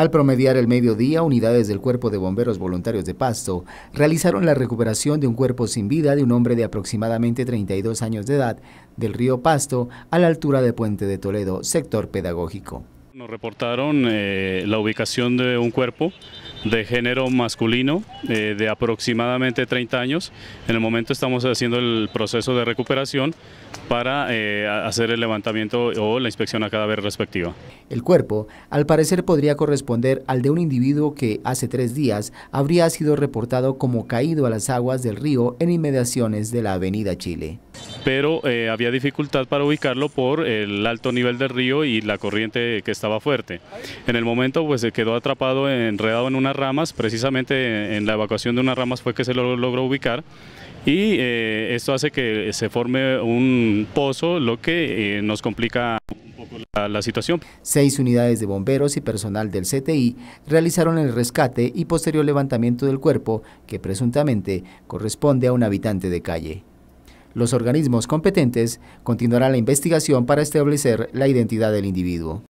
Al promediar el mediodía, unidades del Cuerpo de Bomberos Voluntarios de Pasto realizaron la recuperación de un cuerpo sin vida de un hombre de aproximadamente 32 años de edad del río Pasto a la altura de Puente de Toledo, sector pedagógico. Nos reportaron eh, la ubicación de un cuerpo de género masculino eh, de aproximadamente 30 años. En el momento estamos haciendo el proceso de recuperación para eh, hacer el levantamiento o la inspección a cadáver respectiva. El cuerpo, al parecer, podría corresponder al de un individuo que hace tres días habría sido reportado como caído a las aguas del río en inmediaciones de la Avenida Chile pero eh, había dificultad para ubicarlo por el alto nivel del río y la corriente que estaba fuerte. En el momento pues se quedó atrapado, enredado en unas ramas, precisamente eh, en la evacuación de unas ramas fue que se lo logró ubicar y eh, esto hace que se forme un pozo, lo que nos complica un poco la, la, situación. Seis unidades de bomberos y personal del CTI realizaron el rescate y posterior levantamiento del cuerpo que presuntamente corresponde a un habitante de calle. Los organismos competentes continuarán la investigación para establecer la identidad del individuo.